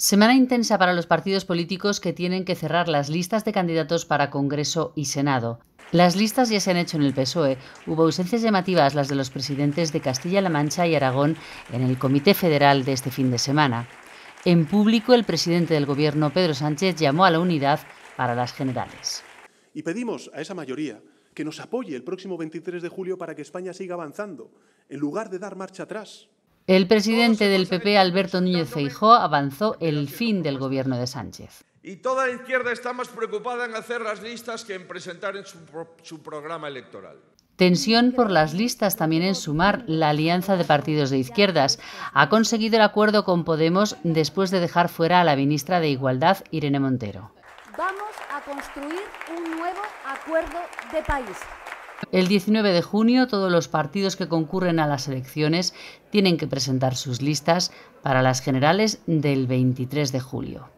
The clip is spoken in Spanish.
Semana intensa para los partidos políticos que tienen que cerrar las listas de candidatos para Congreso y Senado. Las listas ya se han hecho en el PSOE. Hubo ausencias llamativas las de los presidentes de Castilla-La Mancha y Aragón en el Comité Federal de este fin de semana. En público, el presidente del Gobierno, Pedro Sánchez, llamó a la unidad para las generales. Y pedimos a esa mayoría que nos apoye el próximo 23 de julio para que España siga avanzando, en lugar de dar marcha atrás. El presidente del PP, Alberto Núñez Feijó, avanzó el fin del gobierno de Sánchez. Y toda la izquierda está más preocupada en hacer las listas que en presentar en su, su programa electoral. Tensión por las listas también en Sumar, la alianza de partidos de izquierdas. Ha conseguido el acuerdo con Podemos después de dejar fuera a la ministra de Igualdad, Irene Montero. Vamos a construir un nuevo acuerdo de país el 19 de junio todos los partidos que concurren a las elecciones tienen que presentar sus listas para las generales del 23 de julio.